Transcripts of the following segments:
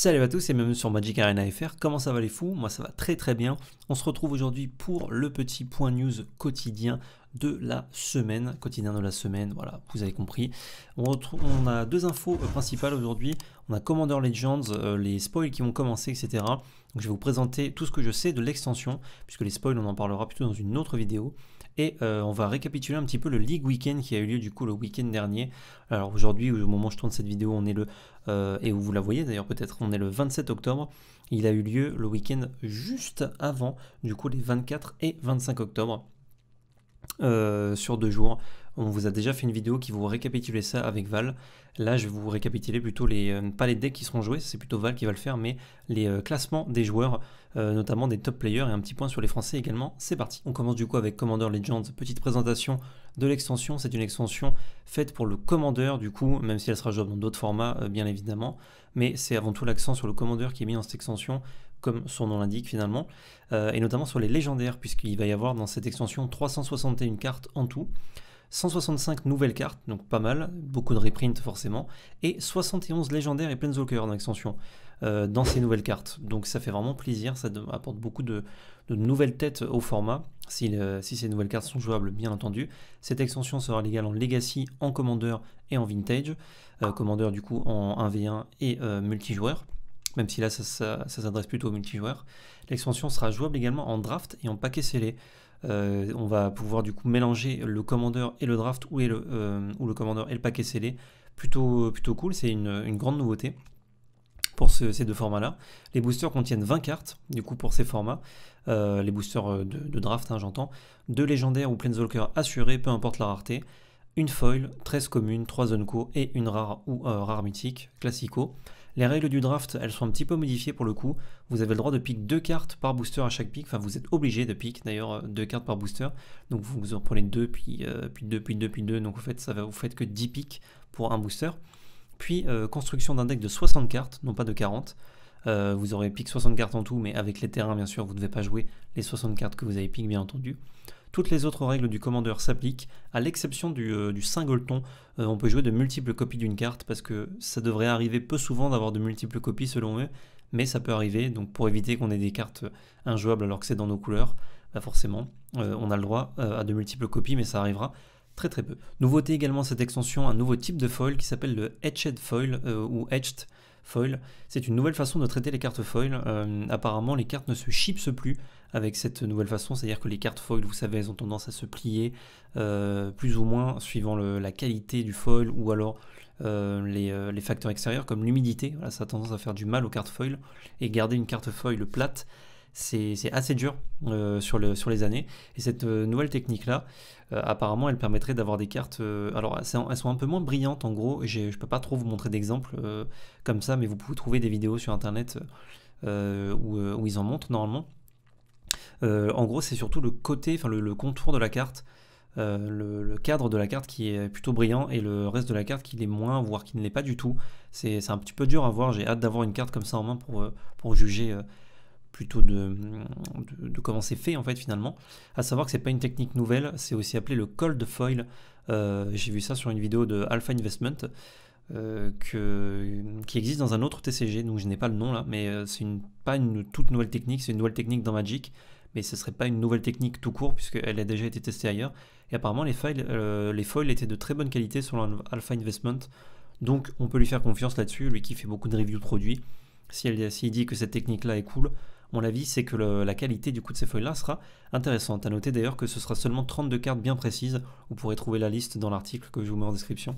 Salut à tous et bienvenue sur Magic Arena FR. Comment ça va les fous Moi ça va très très bien. On se retrouve aujourd'hui pour le petit point news quotidien de la semaine, quotidien de la semaine, voilà, vous avez compris. On, a deux infos euh, principales aujourd'hui. On a Commander Legends, euh, les spoils qui vont commencer, etc. Donc je vais vous présenter tout ce que je sais de l'extension, puisque les spoils on en parlera plutôt dans une autre vidéo. Et euh, on va récapituler un petit peu le League Weekend qui a eu lieu du coup le week-end dernier. Alors aujourd'hui, au moment où je tourne cette vidéo, on est le euh, et vous la voyez d'ailleurs peut-être, on est le 27 octobre. Il a eu lieu le week-end juste avant, du coup les 24 et 25 octobre. Euh, sur deux jours on vous a déjà fait une vidéo qui vous récapitulait ça avec Val. Là, je vais vous récapituler plutôt les, euh, pas les decks qui seront joués, c'est plutôt Val qui va le faire, mais les euh, classements des joueurs, euh, notamment des top players et un petit point sur les Français également. C'est parti. On commence du coup avec Commander Legends. Petite présentation de l'extension. C'est une extension faite pour le commandeur du coup, même si elle sera jouable dans d'autres formats, bien évidemment. Mais c'est avant tout l'accent sur le commandeur qui est mis dans cette extension comme son nom l'indique finalement, et notamment sur les légendaires, puisqu'il va y avoir dans cette extension 361 cartes en tout. 165 nouvelles cartes, donc pas mal, beaucoup de reprints forcément, et 71 légendaires et Planeswalker dans l'extension, euh, dans ces nouvelles cartes. Donc ça fait vraiment plaisir, ça apporte beaucoup de, nouvelles têtes au format, euh, si, ces nouvelles cartes sont jouables bien entendu. Cette extension sera légale en Legacy, en Commander et en Vintage, euh, Commander du coup en 1v1 et multijoueur même si là ça, s'adresse plutôt aux multijoueurs. L'extension sera jouable également en draft et en paquet scellé. Euh, on va pouvoir du coup mélanger le commander et le draft ou, le, euh, commander et le paquet scellé. Plutôt, euh, plutôt cool, c'est une, grande nouveauté pour ces deux formats-là. Les boosters contiennent 20 cartes, du coup, pour ces formats. les boosters de, draft, hein, j'entends. Deux légendaires ou planeswalker assurés, peu importe la rareté. Une foil, 13 communes, 3 co et une rare ou rare mythique, classico. Les règles du draft, elles sont un petit peu modifiées pour le coup. Vous avez le droit de piquer deux cartes par booster à chaque pique, Enfin, vous êtes obligé de piquer d'ailleurs euh, deux cartes par booster. Donc vous en prenez deux, puis, euh, puis deux, puis deux, puis deux. Donc en fait, ça va, vous faites que 10 piques pour un booster. Puis euh, construction d'un deck de 60 cartes, non pas de 40. vous aurez piqué 60 cartes en tout, mais avec les terrains, bien sûr, vous ne devez pas jouer les 60 cartes que vous avez pick, bien entendu. Toutes les autres règles du commandeur s'appliquent, à l'exception du, euh, singleton. Euh, on peut jouer de multiples copies d'une carte parce que ça devrait arriver peu souvent d'avoir de multiples copies selon eux, mais ça peut arriver. Donc pour éviter qu'on ait des cartes injouables alors que c'est dans nos couleurs, bah, forcément, euh, on a le droit à de multiples copies, mais ça arrivera très très peu. Nouveauté également cette extension, un nouveau type de foil qui s'appelle le Etched Foil ou Etched foil. C'est une nouvelle façon de traiter les cartes foil. apparemment, les cartes ne se chipsent plus avec cette nouvelle façon, c'est-à-dire que les cartes foil, vous savez, elles ont tendance à se plier euh, plus ou moins suivant la qualité du foil ou alors euh, euh, les, facteurs extérieurs comme l'humidité. ça a tendance à faire du mal aux cartes foil et garder une carte foil plate, c'est assez dur sur, les années. Et cette nouvelle technique-là, apparemment, elle permettrait d'avoir des cartes... alors, elles sont un peu moins brillantes en gros, je ne peux pas trop vous montrer d'exemples comme ça, mais vous pouvez trouver des vidéos sur Internet où, où, ils en montrent normalement. Euh, en gros, c'est surtout le côté, enfin le, contour de la carte, euh, le, cadre de la carte qui est plutôt brillant et le reste de la carte qui l'est moins, voire qui ne l'est pas du tout. C'est un petit peu dur à voir. J'ai hâte d'avoir une carte comme ça en main pour, euh, pour juger plutôt de, comment c'est fait en fait finalement. À savoir que c'est pas une technique nouvelle, c'est aussi appelé le cold foil. J'ai vu ça sur une vidéo de Alpha Investment. Euh, qui existe dans un autre TCG, donc je n'ai pas le nom là, mais euh, c'est pas une toute nouvelle technique, c'est une nouvelle technique dans Magic, mais ce ne serait pas une nouvelle technique tout court, puisqu'elle a déjà été testée ailleurs, et apparemment les, files, euh, les foils étaient de très bonne qualité selon Alpha Investment, donc on peut lui faire confiance là-dessus, lui qui fait beaucoup de reviews de produits, si elle, dit que cette technique-là est cool, mon avis c'est que la qualité du coup de ces foils-là sera intéressante. À noter d'ailleurs que ce sera seulement 32 cartes bien précises, vous pourrez trouver la liste dans l'article que je vous mets en description.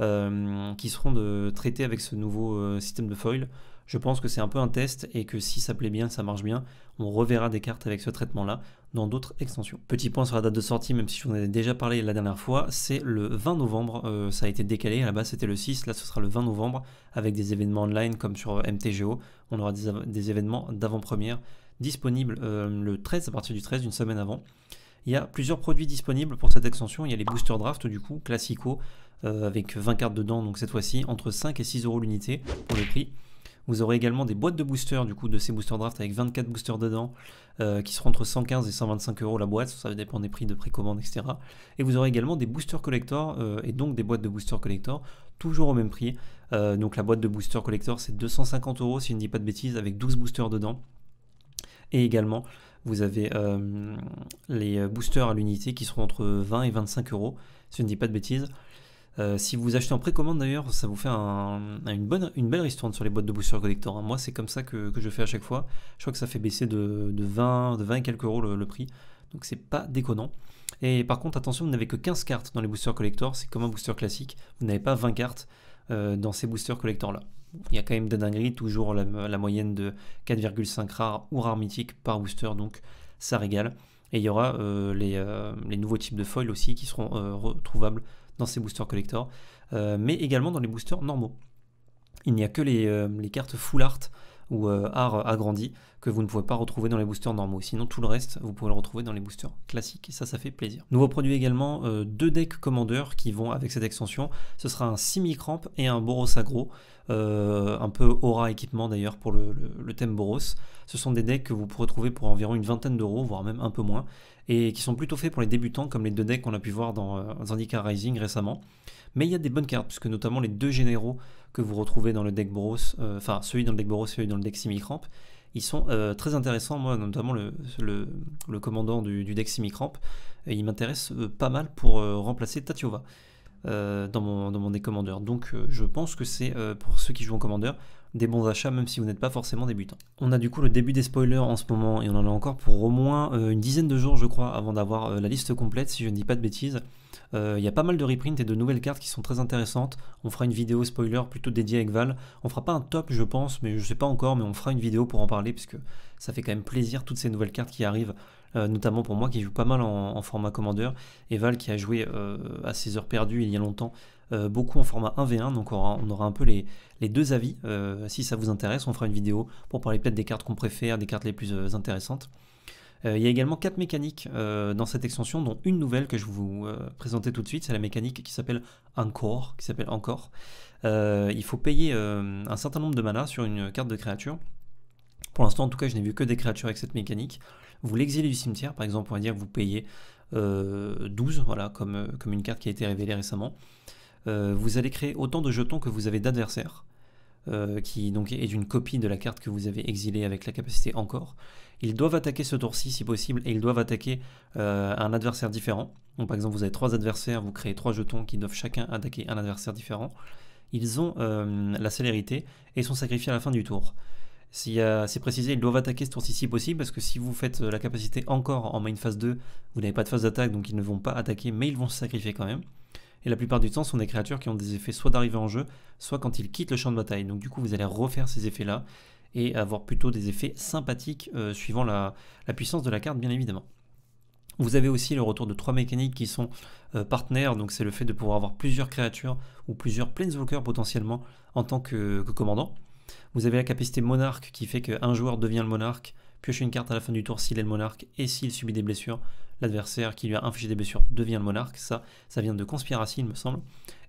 Euh, qui seront de, traiter avec ce nouveau euh, système de foil. Je pense que c'est un peu un test et que si ça plaît bien, ça marche bien, on reverra des cartes avec ce traitement-là dans d'autres extensions. Petit point sur la date de sortie, même si en ai déjà parlé la dernière fois, c'est le 20 novembre, euh, ça a été décalé, à la base c'était le 6, là ce sera le 20 novembre, avec des événements online comme sur MTGO, on aura des, événements d'avant-première disponibles le 13, à partir du 13, une semaine avant. Il y a plusieurs produits disponibles pour cette extension. Il y a les booster draft du coup, classico, euh, avec 20 cartes dedans, donc cette fois-ci entre 5 et 6 euros l'unité pour le prix. Vous aurez également des boîtes de boosters, du coup, de ces booster draft avec 24 boosters dedans, euh, qui seront entre 115 et 125 euros la boîte, ça dépend des prix de précommande, etc. Et vous aurez également des boosters collector, euh, et donc des boîtes de booster collector, toujours au même prix. donc la boîte de booster collector, c'est 250 euros, si je ne dis pas de bêtises, avec 12 boosters dedans. Et également, vous avez euh, les euh, boosters à l'unité qui seront entre 20 et 25 euros, si je ne dis pas de bêtises. Euh, si vous achetez en précommande d'ailleurs, ça vous fait une, belle ristourne sur les boîtes de booster collector. Hein. Moi, c'est comme ça que, je fais à chaque fois. Je crois que ça fait baisser de, 20, de 20 et quelques euros le, prix. Donc, c'est pas déconnant. Et par contre, attention, vous n'avez que 15 cartes dans les boosters collector. C'est comme un booster classique. Vous n'avez pas 20 cartes. Euh, dans ces boosters collector là. Il y a quand même des dingueries, toujours la, moyenne de 4,5 rares ou rares mythiques par booster, donc ça régale. Et il y aura euh, euh, les, nouveaux types de foils aussi qui seront retrouvables dans ces boosters collector, mais également dans les boosters normaux. Il n'y a que les, les cartes full art ou euh, art agrandi que vous ne pouvez pas retrouver dans les boosters normaux. Sinon, tout le reste, vous pouvez le retrouver dans les boosters classiques et ça, ça fait plaisir. Nouveau produit également, euh, deux decks commandeurs qui vont avec cette extension. Ce sera un semi-cramp et un Boros Agro, euh, un peu aura équipement d'ailleurs pour le, thème Boros. Ce sont des decks que vous pourrez trouver pour environ une vingtaine d'euros, voire même un peu moins, et qui sont plutôt faits pour les débutants comme les deux decks qu'on a pu voir dans Zandika Rising récemment. Mais il y a des bonnes cartes, puisque notamment les deux généraux que vous retrouvez dans le deck Bros, euh, enfin celui dans le deck Boros et celui dans le deck Simicramp, ils sont euh, très intéressants. Moi, notamment le, commandant du, deck Simicramp, et il m'intéresse euh, pas mal pour remplacer Tatiova dans, mon, dans mon deck commandeur. Donc je pense que c'est pour ceux qui jouent en commandeur des bons achats, même si vous n'êtes pas forcément débutant. On a du coup le début des spoilers en ce moment, et on en a encore pour au moins une dizaine de jours, je crois, avant d'avoir la liste complète, si je ne dis pas de bêtises. Euh, il y a pas mal de reprints et de nouvelles cartes qui sont très intéressantes. On fera une vidéo spoiler plutôt dédiée avec Val. On fera pas un top, je pense, mais je sais pas encore, mais on fera une vidéo pour en parler puisque ça fait quand même plaisir toutes ces nouvelles cartes qui arrivent, euh, notamment pour moi qui joue pas mal en, format commandeur et Val qui a joué euh, à ses heures perdues il y a longtemps beaucoup en format 1v1, donc on aura, un peu les, les deux avis. si ça vous intéresse, on fera une vidéo pour parler peut-être des cartes qu'on préfère, des cartes les plus intéressantes. Euh, il y a également quatre mécaniques euh, dans cette extension, dont une nouvelle que je vais vous euh, présenter tout de suite, c'est la mécanique qui s'appelle Encore, qui s'appelle Encore. il faut payer un certain nombre de mana sur une carte de créature. Pour l'instant, en tout cas, je n'ai vu que des créatures avec cette mécanique. Vous l'exilez du cimetière, par exemple, on va dire que vous payez 12, voilà, comme, comme une carte qui a été révélée récemment. vous allez créer autant de jetons que vous avez d'adversaires. Euh, qui donc est une copie de la carte que vous avez exilée avec la capacité encore. Ils doivent attaquer ce tour-ci si possible et ils doivent attaquer euh, un adversaire différent. par exemple vous avez trois adversaires, vous créez trois jetons qui doivent chacun attaquer un adversaire différent. Ils ont euh, la célérité et sont sacrifiés à la fin du tour. C'est précisé, ils doivent attaquer ce tour-ci si possible, parce que si vous faites la capacité encore en main phase 2, vous n'avez pas de phase d'attaque, donc ils ne vont pas attaquer, mais ils vont se sacrifier quand même. Et la plupart du temps, sont des créatures qui ont des effets soit d'arriver en jeu, soit quand ils quittent le champ de bataille. Donc du coup, vous allez refaire ces effets-là et avoir plutôt des effets sympathiques euh, suivant la, puissance de la carte, bien évidemment. Vous avez aussi le retour de trois mécaniques qui sont euh, partenaires, donc c'est le fait de pouvoir avoir plusieurs créatures ou plusieurs planeswalkers potentiellement en tant que, que commandant. Vous avez la capacité monarque qui fait qu'un joueur devient le monarque, pioche une carte à la fin du tour s'il est le monarque et s'il subit des blessures, l'adversaire qui lui a infligé des blessures devient le monarque. Ça, ça vient de conspiracy, il me semble.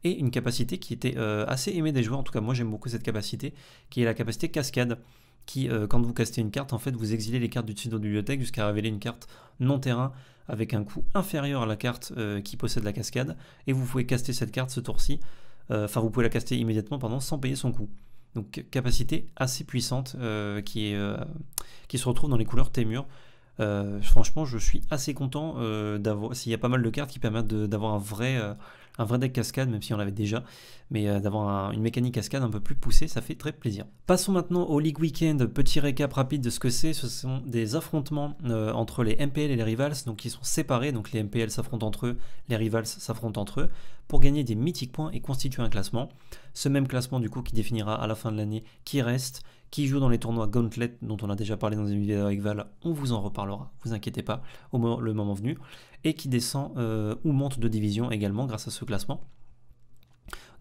Et une capacité qui était euh, assez aimée des joueurs, en tout cas moi j'aime beaucoup cette capacité, qui est la capacité cascade, qui euh, quand vous castez une carte, en fait vous exilez les cartes du dessus de la bibliothèque jusqu'à révéler une carte non terrain avec un coût inférieur à la carte euh, qui possède la cascade, et vous pouvez caster cette carte ce tour-ci, enfin vous pouvez la caster immédiatement pendant sans payer son coût. Donc capacité assez puissante qui, qui se retrouve dans les couleurs Témur. Euh, franchement, je suis assez content euh, d'avoir. S'il y a pas mal de cartes qui permettent d'avoir un vrai, euh, un vrai deck cascade, même si on l'avait déjà, mais d'avoir une mécanique cascade un peu plus poussée, ça fait très plaisir. Passons maintenant au League Weekend. Petit récap rapide de ce que c'est. Ce sont des affrontements entre les MPL et les Rivals, donc qui sont séparés. Donc les MPL s'affrontent entre eux, les Rivals s'affrontent entre eux pour gagner des mythiques points et constituer un classement. Ce même classement du coup qui définira à la fin de l'année qui reste, qui joue dans les tournois Gauntlet, dont on a déjà parlé dans une vidéo avec Val, on vous en reparlera, vous inquiétez pas, au moment, le moment venu, et qui descend euh, ou monte de division également grâce à ce classement.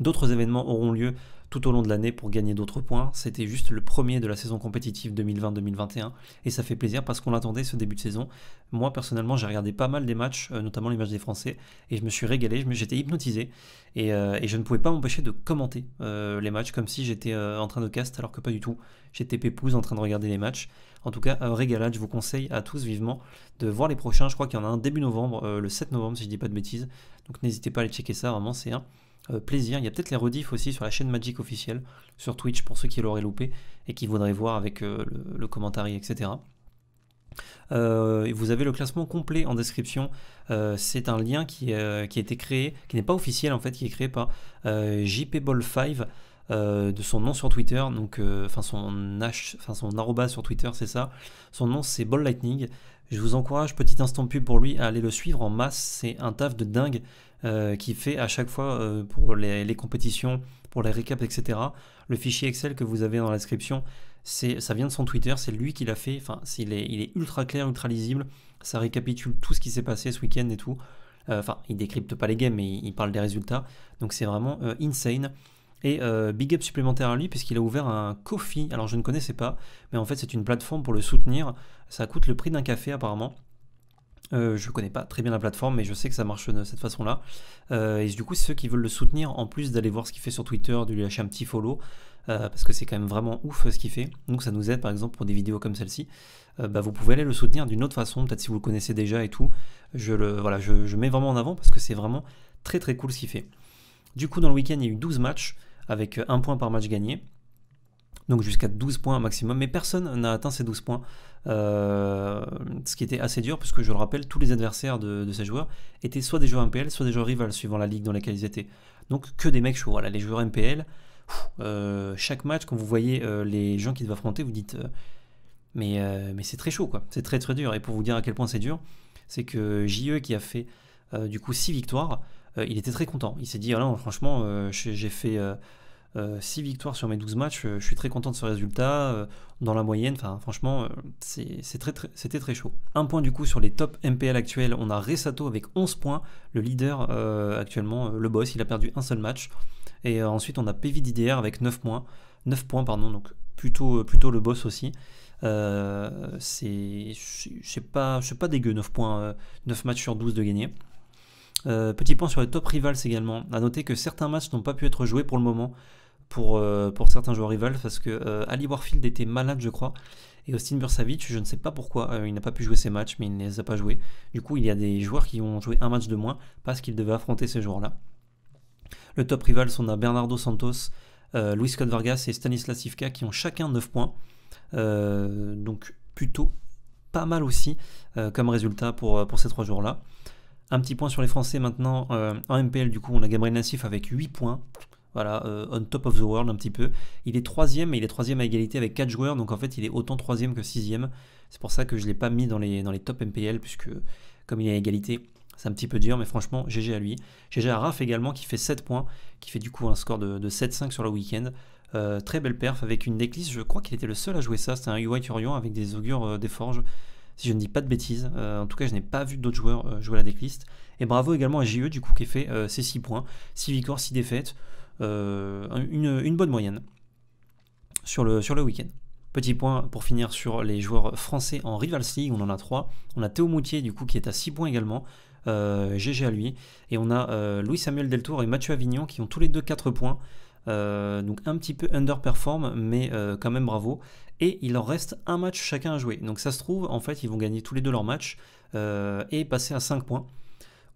D'autres événements auront lieu tout au long de l'année pour gagner d'autres points. C'était juste le premier de la saison compétitive 2020-2021 et ça fait plaisir parce qu'on l'attendait ce début de saison. Moi personnellement j'ai regardé pas mal des matchs, euh, notamment les matchs des Français, et je me suis régalé, j'étais hypnotisé euh, et, je ne pouvais pas m'empêcher de commenter euh, les matchs comme si j'étais en train de cast alors que pas du tout. J'étais pépouze en train de regarder les matchs. En tout cas, régalade, je vous conseille à tous vivement de voir les prochains. Je crois qu'il y en a un début novembre, le 7 novembre si je dis pas de bêtises. Donc n'hésitez pas à aller checker ça, vraiment c'est un euh, plaisir. Il y a peut-être les rediffs aussi sur la chaîne Magic officielle, sur Twitch pour ceux qui l'auraient loupé et qui voudraient voir avec euh, le, commentaire, etc. Euh, vous avez le classement complet en description. c'est un lien qui, a été créé, qui n'est pas officiel en fait, qui est créé par jpball 5. Euh, de son nom sur Twitter, donc euh, enfin son enfin son arroba sur Twitter, c'est ça. Son nom c'est Ball Lightning. Je vous encourage, petit instant pub pour lui, à aller le suivre en masse. C'est un taf de dingue euh, qu'il qui fait à chaque fois pour les, compétitions, pour les récaps, etc. Le fichier Excel que vous avez dans la description, c'est ça vient de son Twitter, c'est lui qui l'a fait. Enfin, il, est, ultra clair, ultra lisible. Ça récapitule tout ce qui s'est passé ce week-end et tout. Enfin, il décrypte pas les games, mais il parle des résultats. Donc c'est vraiment insane. Et euh, big up supplémentaire à lui, puisqu'il a ouvert un Kofi. Alors je ne connaissais pas, mais en fait c'est une plateforme pour le soutenir. Ça coûte le prix d'un café apparemment. Euh, je ne connais pas très bien la plateforme, mais je sais que ça marche de cette façon-là. Euh, et du coup, ceux qui veulent le soutenir, en plus d'aller voir ce qu'il fait sur Twitter, de lui lâcher un petit follow, parce que c'est quand même vraiment ouf ce qu'il fait. Donc ça nous aide, par exemple, pour des vidéos comme celle-ci. Bah, vous pouvez aller le soutenir d'une autre façon, peut-être si vous le connaissez déjà et tout. Je le voilà, je, je mets vraiment en avant parce que c'est vraiment très très cool ce qu'il fait. Du coup, dans le week-end, il y a eu 12 matchs avec euh, un point par match gagné. Donc jusqu'à 12 points maximum, mais personne n'a atteint ces 12 points, euh, ce qui était assez dur, puisque je le rappelle, tous les adversaires de, ces joueurs étaient soit des joueurs MPL, soit des joueurs rivals suivant la ligue dans laquelle ils étaient. Donc que des mecs chauds, les joueurs MPL, euh, chaque match, quand vous voyez les gens qui doivent affronter, vous dites, mais, mais c'est très chaud, quoi, c'est très très dur, et pour vous dire à quel point c'est dur, c'est que JE qui a fait du coup 6 victoires, euh, il était très content. Il s'est dit, franchement, euh, j'ai fait... 6 euh, victoires sur mes 12 matchs, je suis très content de ce résultat. dans la moyenne, franchement, c'était très, chaud. Un point du coup sur les top MPL actuels, on a Resato avec 11 points, le leader actuellement, le boss, il a perdu un seul match. Et ensuite, on a PVDDR avec 9 points, 9 points pardon, donc plutôt, plutôt le boss aussi. Je c'est pas, pas dégueu 9 points, 9 matchs sur 12 de gagner. Euh, petit point sur les top rivals également. À noter que certains matchs n'ont pas pu être joués pour le moment pour, euh, pour certains joueurs rivals parce que euh, Ali Warfield était malade, je crois. Et Austin Bursavich je ne sais pas pourquoi, il n'a pas pu jouer ces matchs, mais il ne les a pas joués. Du coup, il y a des joueurs qui ont joué un match de moins parce qu'ils devaient affronter ces joueurs-là. Le top rivals, on a Bernardo Santos, Luis Scott Vargas et Stanislas Ivka qui ont chacun 9 points. donc plutôt pas mal aussi comme résultat pour, pour ces trois joueurs-là. Un petit point sur les Français maintenant. Euh, en MPL, du coup, on a Gabriel Nassif avec 8 points. Voilà, euh, on top of the world un petit peu. Il est troisième, et il est troisième à égalité avec 4 joueurs, donc en fait il est autant troisième que sixième. C'est pour ça que je ne l'ai pas mis dans les, dans les top MPL, puisque comme il est à égalité, c'est un petit peu dur, mais franchement, GG à lui. GG à Raph également, qui fait 7 points, qui fait du coup un score de, 7-5 sur le week-end. Euh, très belle perf avec une déclisse, je crois qu'il était le seul à jouer ça, c'était un White Turion avec des augures des forges si je ne dis pas de bêtises. Euh, en tout cas, je n'ai pas vu d'autres joueurs euh, jouer la decklist. Et bravo également à JE, du coup, qui fait euh, ses 6 points, 6 victoires, 6 défaites, une, bonne moyenne sur le, sur le week-end. Petit point pour finir sur les joueurs français en Rivals League, on en a 3. On a Théo Moutier du coup qui est à 6 points également, GG à lui. Et on a Louis Samuel Deltour et Mathieu Avignon qui ont tous les deux 4 points. Euh, donc un petit peu underperform, mais euh, quand même bravo. Et il en reste un match chacun à jouer. Donc ça se trouve, en fait, ils vont gagner tous les deux leurs matchs euh, et passer à 5 points.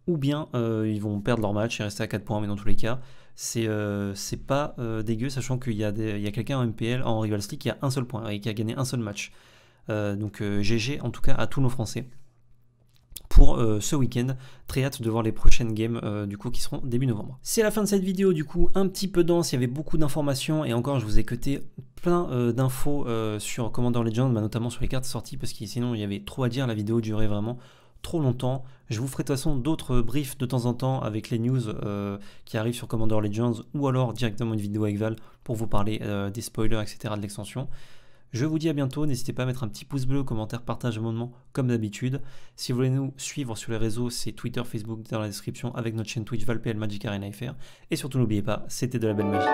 Ou bien ils vont perdre leur match et rester à 4 points, mais dans tous les cas, c'est pas dégueu, sachant qu'il y a, a quelqu'un en MPL, en rival League, qui a un seul point et qui a gagné un seul match. donc GG en tout cas à tous nos Français pour euh, ce week-end. Très hâte de voir les prochaines games euh, du coup qui seront début novembre. C'est la fin de cette vidéo du coup, un petit peu dense, il y avait beaucoup d'informations et encore je vous ai coté plein euh, d'infos sur Commander Legends, bah, notamment sur les cartes sorties parce que sinon il y avait trop à dire, la vidéo durait vraiment trop longtemps. Je vous ferai de toute façon d'autres briefs de temps en temps avec les news qui arrivent sur Commander Legends ou alors directement une vidéo avec Val pour vous parler des spoilers, etc. de l'extension. Je vous dis à bientôt, n'hésitez pas à mettre un petit pouce bleu, commentaire, partage, amendement, comme d'habitude. Si vous voulez nous suivre sur les réseaux, c'est Twitter, Facebook dans la description, avec notre chaîne Twitch ValPL Magic Arena FR. Et surtout n'oubliez pas, c'était de la belle magie.